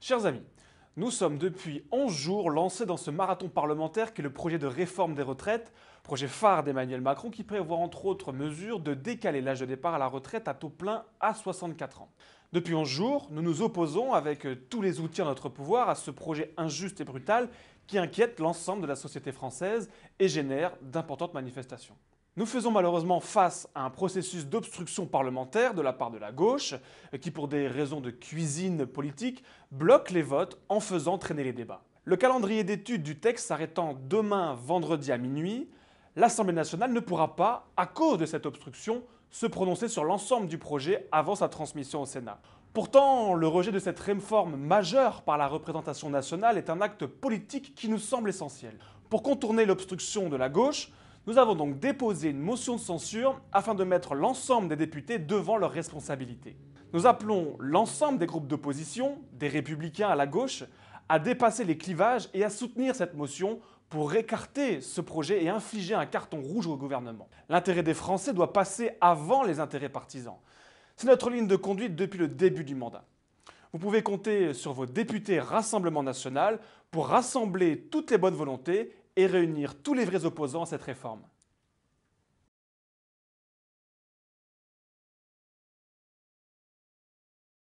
Chers amis, nous sommes depuis 11 jours lancés dans ce marathon parlementaire qui est le projet de réforme des retraites, projet phare d'Emmanuel Macron qui prévoit entre autres mesures de décaler l'âge de départ à la retraite à taux plein à 64 ans. Depuis 11 jours, nous nous opposons avec euh, tous les outils de notre pouvoir à ce projet injuste et brutal qui inquiète l'ensemble de la société française et génère d'importantes manifestations. Nous faisons malheureusement face à un processus d'obstruction parlementaire de la part de la gauche, qui pour des raisons de cuisine politique bloque les votes en faisant traîner les débats. Le calendrier d'études du texte s'arrêtant demain vendredi à minuit, l'Assemblée nationale ne pourra pas, à cause de cette obstruction, se prononcer sur l'ensemble du projet avant sa transmission au Sénat. Pourtant, le rejet de cette réforme majeure par la représentation nationale est un acte politique qui nous semble essentiel. Pour contourner l'obstruction de la gauche, nous avons donc déposé une motion de censure afin de mettre l'ensemble des députés devant leurs responsabilités. Nous appelons l'ensemble des groupes d'opposition, des républicains à la gauche, à dépasser les clivages et à soutenir cette motion pour écarter ce projet et infliger un carton rouge au gouvernement. L'intérêt des Français doit passer avant les intérêts partisans. C'est notre ligne de conduite depuis le début du mandat. Vous pouvez compter sur vos députés Rassemblement national pour rassembler toutes les bonnes volontés et réunir tous les vrais opposants à cette réforme.